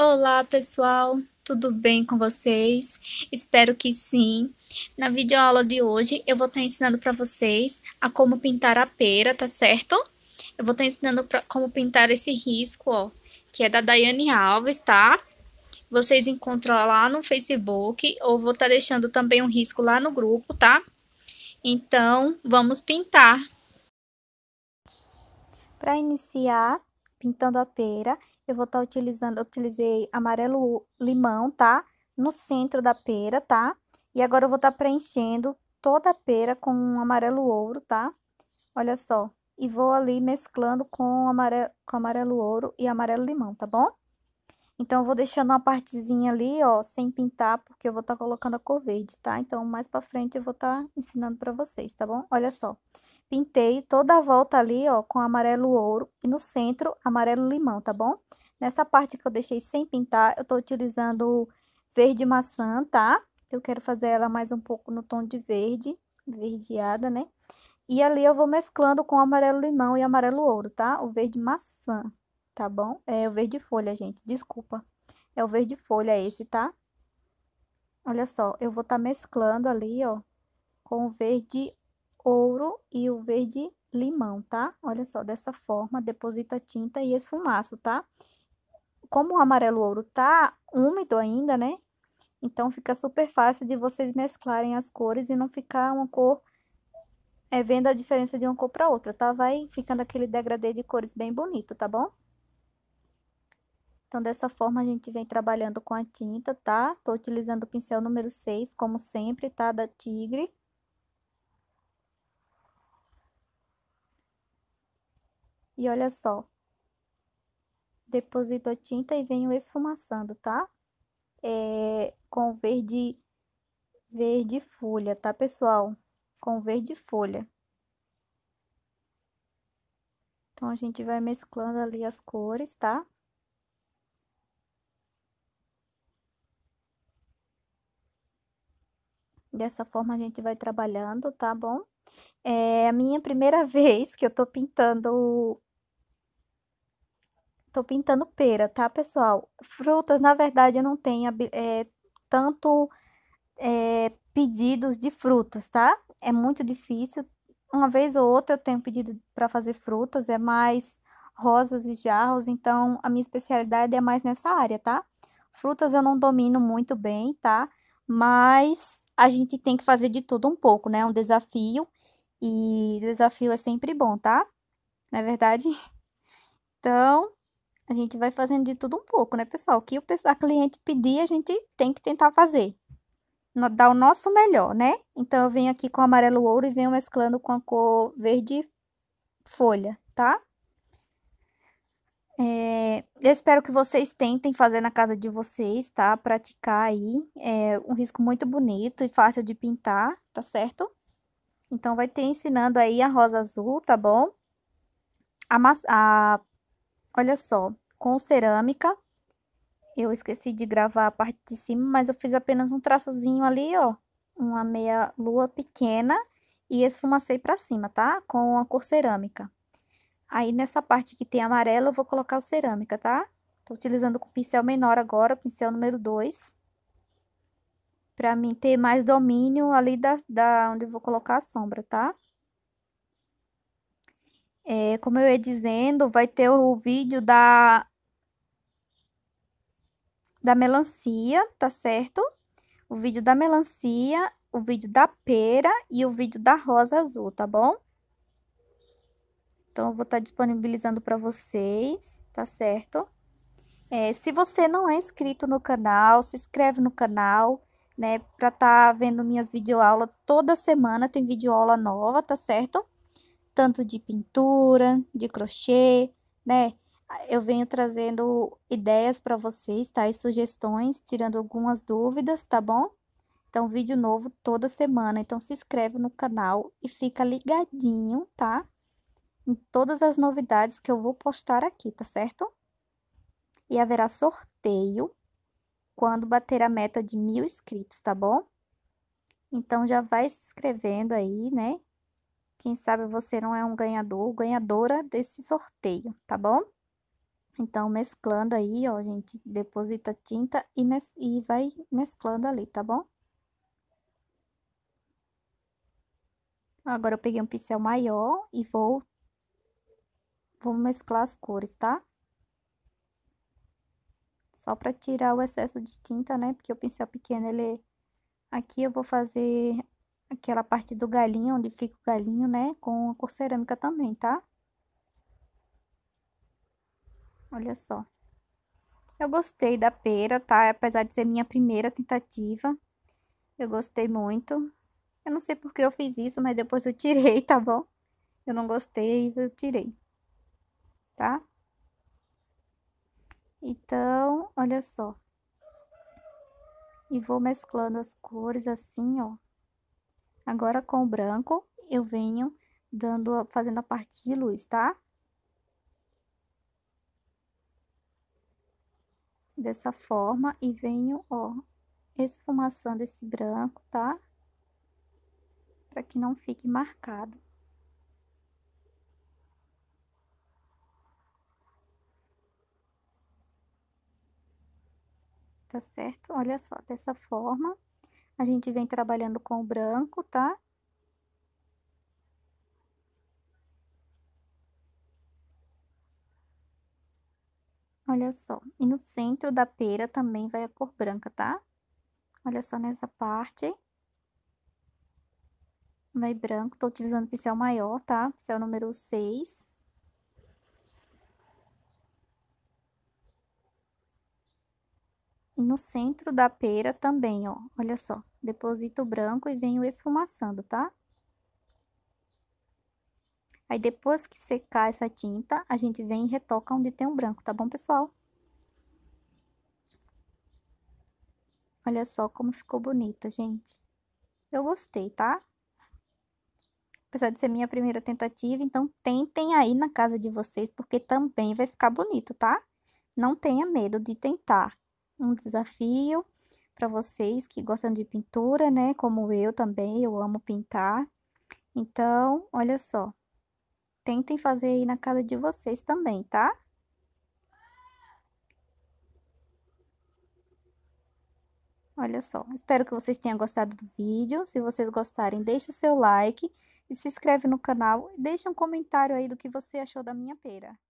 Olá, pessoal. Tudo bem com vocês? Espero que sim. Na videoaula de hoje, eu vou estar ensinando para vocês a como pintar a pera, tá certo? Eu vou estar ensinando pra como pintar esse risco, ó, que é da Daiane Alves, tá? Vocês encontram lá no Facebook, ou vou estar deixando também um risco lá no grupo, tá? Então, vamos pintar. Para iniciar, pintando a pera. Eu vou estar tá utilizando, eu utilizei amarelo limão, tá? No centro da pera, tá? E agora eu vou estar tá preenchendo toda a pera com um amarelo ouro, tá? Olha só. E vou ali mesclando com amarelo, com amarelo ouro e amarelo limão, tá bom? Então, eu vou deixando uma partezinha ali, ó, sem pintar, porque eu vou estar tá colocando a cor verde, tá? Então, mais pra frente eu vou estar tá ensinando pra vocês, tá bom? Olha só. Pintei toda a volta ali, ó, com amarelo ouro e no centro amarelo limão, tá bom? Nessa parte que eu deixei sem pintar, eu tô utilizando verde maçã, tá? Eu quero fazer ela mais um pouco no tom de verde, verdeada, né? E ali eu vou mesclando com amarelo limão e amarelo ouro, tá? O verde maçã, tá bom? É o verde folha, gente, desculpa. É o verde folha esse, tá? Olha só, eu vou tá mesclando ali, ó, com o verde ouro e o verde limão, tá? Olha só, dessa forma, deposita tinta e esfumaço, tá? Como o amarelo ouro tá úmido ainda, né? Então, fica super fácil de vocês mesclarem as cores e não ficar uma cor... É vendo a diferença de uma cor para outra, tá? Vai ficando aquele degradê de cores bem bonito, tá bom? Então, dessa forma, a gente vem trabalhando com a tinta, tá? Tô utilizando o pincel número 6, como sempre, tá? Da Tigre. E olha só. Deposito a tinta e venho esfumaçando, tá? É, com verde, verde folha, tá, pessoal? Com verde folha. Então, a gente vai mesclando ali as cores, tá? Dessa forma, a gente vai trabalhando, tá bom? É a minha primeira vez que eu tô pintando tô pintando pera, tá, pessoal? Frutas, na verdade, eu não tenho é, tanto é, pedidos de frutas, tá? É muito difícil. Uma vez ou outra eu tenho pedido para fazer frutas, é mais rosas e jarros, então a minha especialidade é mais nessa área, tá? Frutas eu não domino muito bem, tá? Mas a gente tem que fazer de tudo um pouco, né? É um desafio e desafio é sempre bom, tá? Na é verdade. Então, a gente vai fazendo de tudo um pouco, né, pessoal? O que a cliente pedir, a gente tem que tentar fazer. Dar o nosso melhor, né? Então, eu venho aqui com amarelo ouro e venho mesclando com a cor verde folha, tá? É, eu espero que vocês tentem fazer na casa de vocês, tá? Praticar aí. É um risco muito bonito e fácil de pintar, tá certo? Então, vai ter ensinando aí a rosa azul, tá bom? A, a Olha só, com cerâmica, eu esqueci de gravar a parte de cima, mas eu fiz apenas um traçozinho ali, ó, uma meia lua pequena e esfumacei pra cima, tá? Com a cor cerâmica. Aí, nessa parte que tem amarelo, eu vou colocar o cerâmica, tá? Tô utilizando com o pincel menor agora, o pincel número 2. Pra mim ter mais domínio ali da, da onde eu vou colocar a sombra, tá? Tá? É, como eu ia dizendo, vai ter o vídeo da, da melancia, tá certo? O vídeo da melancia, o vídeo da pera e o vídeo da rosa azul, tá bom? Então, eu vou estar tá disponibilizando para vocês, tá certo? É, se você não é inscrito no canal, se inscreve no canal, né? Pra estar tá vendo minhas videoaulas toda semana, tem videoaula nova, tá certo? tanto de pintura, de crochê, né? Eu venho trazendo ideias para vocês, tá? E sugestões, tirando algumas dúvidas, tá bom? Então, vídeo novo toda semana. Então, se inscreve no canal e fica ligadinho, tá? Em todas as novidades que eu vou postar aqui, tá certo? E haverá sorteio quando bater a meta de mil inscritos, tá bom? Então, já vai se inscrevendo aí, né? Quem sabe você não é um ganhador ou ganhadora desse sorteio, tá bom? Então, mesclando aí, ó, gente, deposita tinta e, mes e vai mesclando ali, tá bom? Agora, eu peguei um pincel maior e vou, vou mesclar as cores, tá? Só pra tirar o excesso de tinta, né? Porque o pincel pequeno, ele... Aqui eu vou fazer aquela parte do galinho, onde fica o galinho, né? Com a cor cerâmica também, tá? Olha só. Eu gostei da pera, tá? Apesar de ser minha primeira tentativa, eu gostei muito. Eu não sei porque eu fiz isso, mas depois eu tirei, tá bom? Eu não gostei, eu tirei. Tá? Então, olha só. E vou mesclando as cores assim, ó. Agora, com o branco, eu venho dando, fazendo a parte de luz, tá? Dessa forma, e venho, ó, esfumaçando esse branco, tá? Para que não fique marcado. Tá certo? Olha só, dessa forma. A gente vem trabalhando com o branco, tá? Olha só. E no centro da pera também vai a cor branca, tá? Olha só nessa parte. Vai branco. Tô utilizando pincel maior, tá? Pincel número 6. E no centro da pera também, ó. Olha só, deposito branco e venho esfumaçando, tá? Aí, depois que secar essa tinta, a gente vem e retoca onde tem um branco, tá bom, pessoal? Olha só como ficou bonita, gente. Eu gostei, tá? Apesar de ser minha primeira tentativa, então tentem aí na casa de vocês, porque também vai ficar bonito, tá? Não tenha medo de tentar um desafio para vocês que gostam de pintura, né? Como eu também, eu amo pintar. Então, olha só. Tentem fazer aí na casa de vocês também, tá? Olha só, espero que vocês tenham gostado do vídeo. Se vocês gostarem, deixe seu like e se inscreve no canal. Deixe um comentário aí do que você achou da minha pera.